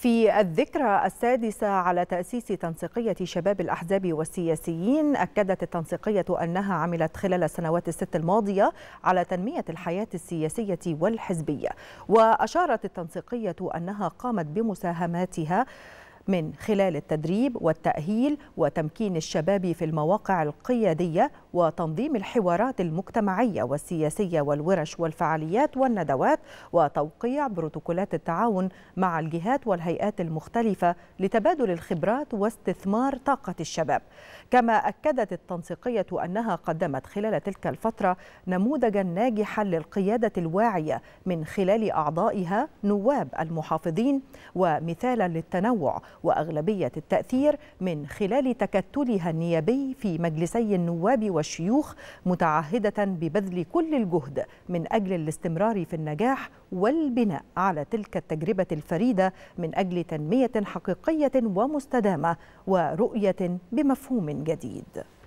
في الذكرى السادسة على تأسيس تنسيقية شباب الأحزاب والسياسيين أكدت التنسيقية أنها عملت خلال السنوات الست الماضية على تنمية الحياة السياسية والحزبية وأشارت التنسيقية أنها قامت بمساهماتها من خلال التدريب والتأهيل وتمكين الشباب في المواقع القيادية وتنظيم الحوارات المجتمعية والسياسية والورش والفعاليات والندوات وتوقيع بروتوكولات التعاون مع الجهات والهيئات المختلفة لتبادل الخبرات واستثمار طاقة الشباب كما أكدت التنسيقية أنها قدمت خلال تلك الفترة نموذجا ناجحا للقيادة الواعية من خلال أعضائها نواب المحافظين ومثالا للتنوع وأغلبية التأثير من خلال تكتلها النيابي في مجلسي النواب والشيوخ متعهدة ببذل كل الجهد من أجل الاستمرار في النجاح والبناء على تلك التجربة الفريدة من أجل تنمية حقيقية ومستدامة ورؤية بمفهوم جديد